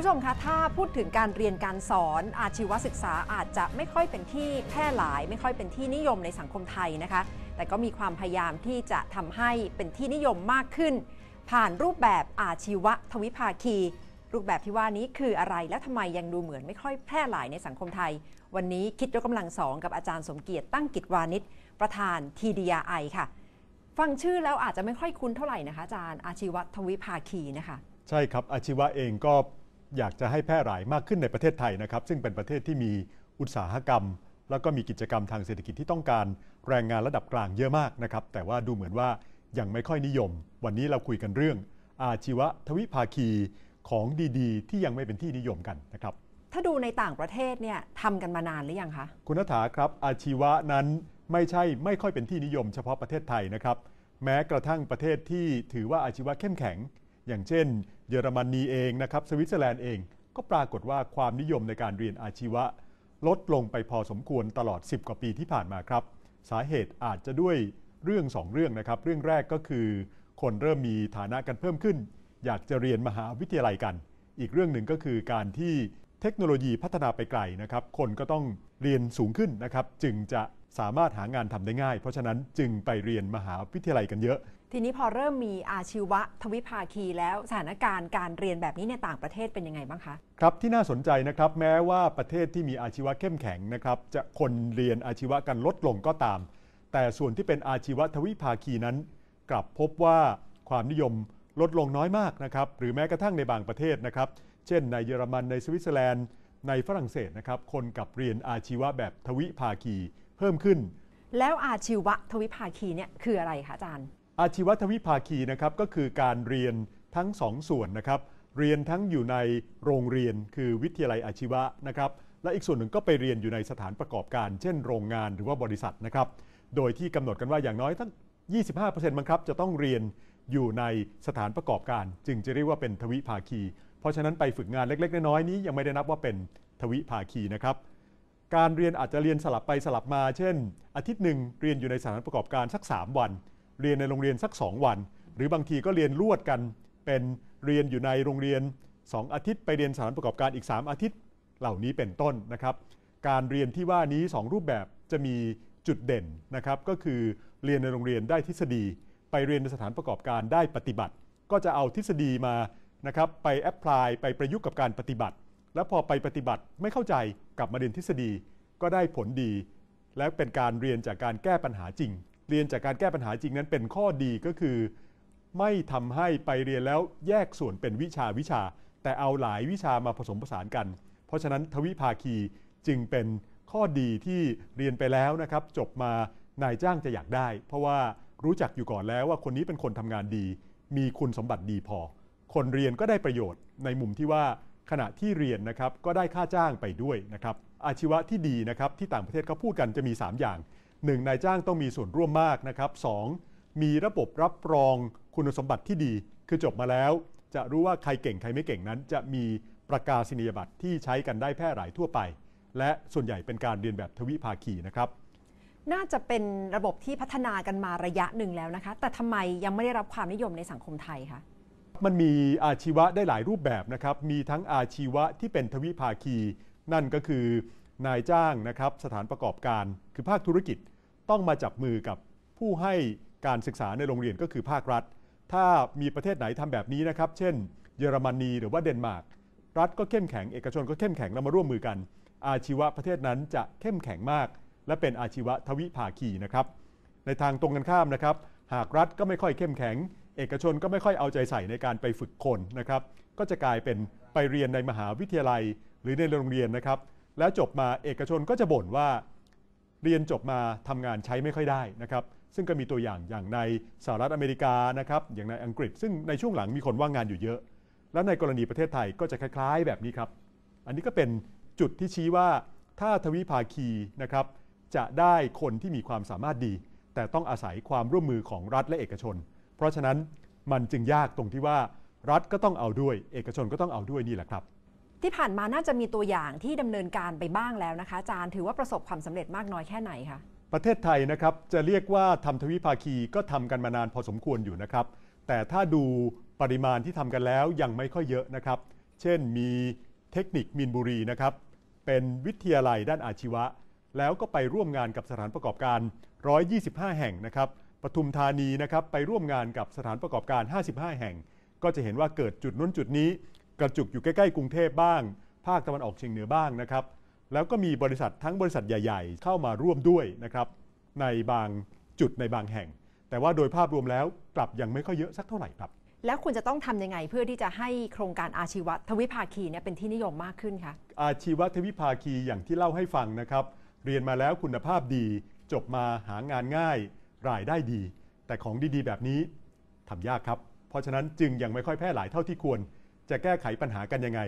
ผู้ชมคะ ถ้าพูดถึงการเรียนการสอนอาชีวศึกษาอาจจะไม่ค่อยเป็นที่แพร่หลาย ไม่ค่อยเป็นที่นิยมในสังคมไทยนะคะ แต่ก็มีความพยายามที่จะทำให้เป็นที่นิยมมากขึ้น ผ่านรูปแบบอาชีวะทวิภาคี รูปแบบที่ว่านี้คืออะไรและทำไมยังดูเหมือน ไม่ค่อยแพร่หลายในสังคมไทย วันนี้คิดยกกำลังสองกับอาจารย์สมเกียรติตั้งกิจวานิชประธาน TDI ค่ะ ฟังชื่อแล้วอาจจะไม่ค่อยคุ้นเท่าไหร่นะคะอาจารย์อาชีวะทวิภาคีนะคะ ใช่ครับอาชีวะเองก็อยากจะให้แพร่หลายมากขึ้นในประเทศไทยนะครับซึ่งเป็นประเทศที่มีอุตสาหกรรม แล้วก็มีกิจกรรมทางเศรษฐกิจที่ต้องการแรงงานระดับกลางเยอะมากนะครับแต่ว่าดูเหมือนว่ายังไม่ค่อยนิยม วันนี้เราคุยกันเรื่อง อาชีวะทวิภาคีของดีๆ ที่ยังไม่เป็นที่นิยมกันนะครับถ้าดูในต่างประเทศเนี่ยทำกันมานานหรือยังคะคุณนัฐาครับอาชีวะนั้นไม่ใช่ไม่ค่อยเป็นที่นิยมเฉพาะประเทศไทยนะครับแม้กระทั่งประเทศที่ถือว่าอาชีวะเข้มแข็งอย่างเช่น เยอรมนนีเองนะครับสวิตเซอร์แลนด์เองก็ปรากฏว่าความนิยมในการเรียนอาชีวะ ลดลงไปพอสมควรตลอด 10 กว่าปีที่ผ่านมาครับ สาเหตุอาจจะด้วยเรื่อง 2 เรื่องนะครับ เรื่องแรกก็คือคนเริ่มมีฐานะกันเพิ่มขึ้น อยากจะเรียนมหาวิทยาลัยกัน อีกเรื่องหนึ่งก็คือการที่เทคโนโลยีพัฒนาไปไกลนะครับคนก็ต้องเรียนสูงขึ้นนะครับ จึงจะสามารถหางานทำได้ง่าย เพราะฉะนั้นจึงไปเรียนมหาวิทยาลัยกันเยอะ ทีนี้พอเริ่มมีอาชีวะทวิภาคี แล้วสถานการณ์การเรียนแบบนี้ในต่างประเทศเป็นยังไงบ้างคะ ครับ ที่น่าสนใจนะครับ แม้ว่าประเทศที่มีอาชีวะเข้มแข็งนะครับจะคนเรียนอาชีวะกันลดลงก็ตาม แต่ส่วนที่เป็นอาชีวะทวิภาคีนั้น กลับพบว่าความนิยมลดลงน้อยมากนะครับ หรือแม้กระทั่งในบางประเทศนะครับ เช่น ในเยอรมันในสวิตเซอร์แลนด์ในฝรั่งเศสนะครับคนกับเรียนอาชีวะแบบทวิภาคีพิ่มขึ้น แล้วอาชีวะทวิภาคีเนี่ยคืออะไรคะอาจารย์ อาชีวะทวิภาคีนะครับก็คือการเรียนทั้งสองส่วนนะครับ เรียนทั้งอยู่ในโรงเรียนคือวิทยาลัยอาชีวะนะครับและอีกส่วนหนึ่งก็ไปเรียนอยู่ในสถานประกอบการ เช่นโรงงานหรือว่าบริษัทนะครับโดยที่กำหนดกันว่าอย่างน้อยทั้ง 25%มั้งครับจะต้องเรียนอยู่ในสถานประกอบการ จึงจะเรียกว่าเป็นทวิภาคี เพราะฉะนั้นไปฝึกงานเล็ก ๆ น้อยๆนี้ยังไม่ได้นับว่าเป็นทวิภาคีนะครับการเรียนอาจจะเรียนสลับไปสลับมา เช่น อาทิตย์หนึ่งเรียนอยู่ในสถานประกอบการสัก3วัน เรียนในโรงเรียนสัก 2 วัน หรือบางทีก็เรียนรวดกันเป็นเรียนอยู่ในโรงเรียน 2 อาทิตย์ ไปเรียนสถานประกอบการอีก3อาทิตย์ เหล่านี้เป็นต้นนะครับ การเรียนที่ว่านี้ 2 รูปแบบจะมีจุดเด่นนะครับ ก็คือเรียนในโรงเรียนได้ทฤษฎี ไปเรียนในสถานประกอบการได้ปฏิบัติ ก็จะเอาทฤษฎีมานะครับไปแอพพลายไปประยุกต์กับการปฏิบัติแล้วพอไปปฏิบัติไม่เข้าใจกลับมาเรียนทฤษฎีก็ได้ผลดี และเป็นการเรียนจากการแก้ปัญหาจริง เรียนจากการแก้ปัญหาจริงนั้นเป็นข้อดีก็คือ ไม่ทำให้ไปเรียนแล้วแยกส่วนเป็นวิชาวิชา แต่เอาหลายวิชามาผสมผสานกัน เพราะฉะนั้นทวิภาคีจึงเป็นข้อดีที่เรียนไปแล้วนะครับ จบมานายจ้างจะอยากได้ เพราะว่ารู้จักอยู่ก่อนแล้วว่าคนนี้เป็นคนทำงานดี มีคุณสมบัติดีพอ คนเรียนก็ได้ประโยชน์ในมุมที่ว่าขณะที่เรียนนะครับก็ได้ค่าจ้างไปด้วยนะครับอาชีวะที่ดีนะครับที่ต่างประเทศเขาพูดกันจะมี 3 อย่าง 1. นายจ้างต้องมีส่วนร่วมมากนะครับ 2. มีระบบรับรองคุณสมบัติที่ดี คือจบมาแล้ว จะรู้ว่าใครเก่งใครไม่เก่งนั้น จะมีประกาศนียบัตรที่ใช้กันได้แพร่หลายทั่วไป และส่วนใหญ่เป็นการเรียนแบบทวิภาคีนะครับ น่าจะเป็นระบบที่พัฒนากันมาระยะหนึ่งแล้วนะคะแต่ทำไมยังไม่ได้รับความนิยมในสังคมไทยคะมันมีอาชีวะได้หลายรูปแบบนะครับ มีทั้งอาชีวะที่เป็นทวิภาคี นั่นก็คือนายจ้างนะครับสถานประกอบการคือภาคธุรกิจต้องมาจับมือกับผู้ให้การศึกษาในโรงเรียนก็คือภาครัฐ ถ้ามีประเทศไหนทำแบบนี้นะครับ เช่น เยอรมนีหรือว่าเดนมาร์กรัฐก็เข้มแข็งเอกชนก็เข้มแข็งแล้วมาร่วมมือกัน อาชีวะประเทศนั้นจะเข้มแข็งมาก และเป็นอาชีวะทวิภาคีนะครับในทางตรงกันข้ามนะครับหากรัฐก็ไม่ค่อยเข้มแข็งเอกชนก็ไม่ค่อยเอาใจใส่ในการไปฝึกคนนะครับ ก็จะกลายเป็นไปเรียนในมหาวิทยาลัยหรือในโรงเรียนนะครับ แล้วจบมาเอกชนก็จะบ่นว่าเรียนจบมาทำงานใช้ไม่ค่อยได้นะครับซึ่งก็มีตัวอย่างอย่างในสหรัฐอเมริกานะครับอย่างในอังกฤษ ซึ่งในช่วงหลังมีคนว่างงานอยู่เยอะ แล้วในกรณีประเทศไทยก็จะคล้าย ๆ แบบนี้ครับ อันนี้ก็เป็นจุดที่ชี้ว่าถ้าทวิภาคีนะครับจะได้คนที่มีความสามารถดี แต่ต้องอาศัยความร่วมมือของรัฐและเอกชน เพราะฉะนั้นมันจึงยากตรงที่ว่ารัฐก็ต้องเอาด้วย เอกชนก็ต้องเอาด้วยนี่แหละครับ ที่ผ่านมาน่าจะมีตัวอย่างที่ดำเนินการไปบ้างแล้วนะคะอาจารย์ถือว่าประสบความสำเร็จมากน้อยแค่ไหนคะประเทศไทยนะครับจะเรียกว่าทำทวิภาคีก็ทำกันมานานพอสมควรอยู่นะครับ แต่ถ้าดูปริมาณที่ทำกันแล้วยังไม่ค่อยเยอะนะครับ เช่นมีเทคนิคมินบุรีนะครับ เป็นวิทยาลัยด้านอาชีวะ แล้วก็ไปร่วมงานกับสถานประกอบการ 125 แห่งนะครับปทุมธานีนะครับไปร่วมงานกับสถานประกอบการ 55 แห่ง ก็จะเห็นว่าเกิดจุดนู้นจุดนี้ กระจุกอยู่ใกล้ ๆ กรุงเทพบ้าง ภาคตะวันออกเฉียงเหนือบ้างนะครับแล้วก็มีบริษัททั้งบริษัทใหญ่ ๆ เข้ามาร่วมด้วยนะครับในบางจุดในบางแห่ง แต่ว่าโดยภาพรวมแล้วกลับยังไม่ค่อยเยอะสักเท่าไหร่ครับ แล้วคุณจะต้องทำยังไงเพื่อที่จะให้โครงการอาชีวะทวิภาคีเนี่ยเป็นที่นิยมมากขึ้นคะอาชีวะทวิภาคีอย่างที่เล่าให้ฟังนะครับเรียนมาแล้วคุณภาพดีจบมาหางานง่ายรายได้ดี แต่ของดี ๆ แบบนี้ทำยากครับ เพราะฉะนั้นจึงยังไม่ค่อยแพร่หลายเท่าที่ควร จะแก้ไขปัญหากันยังไง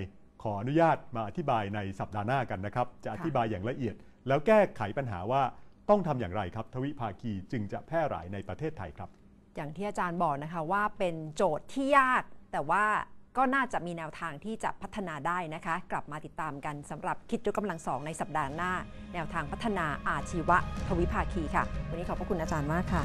ขออนุญาตมาอธิบายในสัปดาห์หน้ากันนะครับจะอธิบายอย่างละเอียด แล้วแก้ไขปัญหาว่าต้องทำอย่างไรครับทวิภาคี จึงจะแพร่หลายในประเทศไทยครับ อย่างที่อาจารย์บอกนะคะว่าเป็นโจทย์ที่ยากแต่ว่าก็น่าจะมีแนวทางที่จะพัฒนาได้นะคะ กลับมาติดตามกันสำหรับคิดยกกำลังสองในสัปดาห์หน้า แนวทางพัฒนาอาชีวะทวิภาคีค่ะ วันนี้ขอบพระคุณอาจารย์มากค่ะ